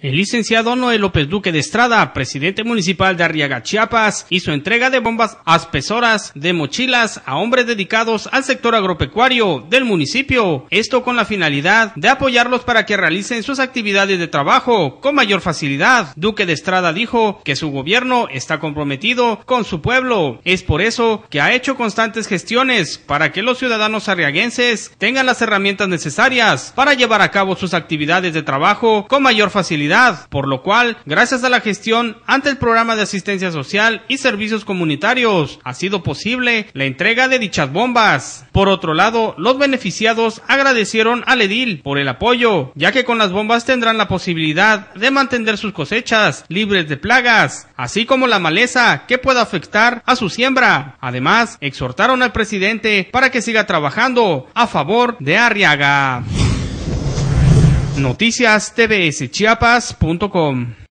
El licenciado Noel López Duque de Estrada, presidente municipal de Arriaga, Chiapas, hizo entrega de bombas aspesoras de mochilas a hombres dedicados al sector agropecuario del municipio. Esto con la finalidad de apoyarlos para que realicen sus actividades de trabajo con mayor facilidad. Duque de Estrada dijo que su gobierno está comprometido con su pueblo. Es por eso que ha hecho constantes gestiones para que los ciudadanos arriaguenses tengan las herramientas necesarias para llevar a cabo sus actividades de trabajo con mayor facilidad por lo cual, gracias a la gestión ante el programa de asistencia social y servicios comunitarios, ha sido posible la entrega de dichas bombas. Por otro lado, los beneficiados agradecieron al edil por el apoyo, ya que con las bombas tendrán la posibilidad de mantener sus cosechas libres de plagas, así como la maleza que pueda afectar a su siembra. Además, exhortaron al presidente para que siga trabajando a favor de Arriaga. Noticias TVS Chiapas.com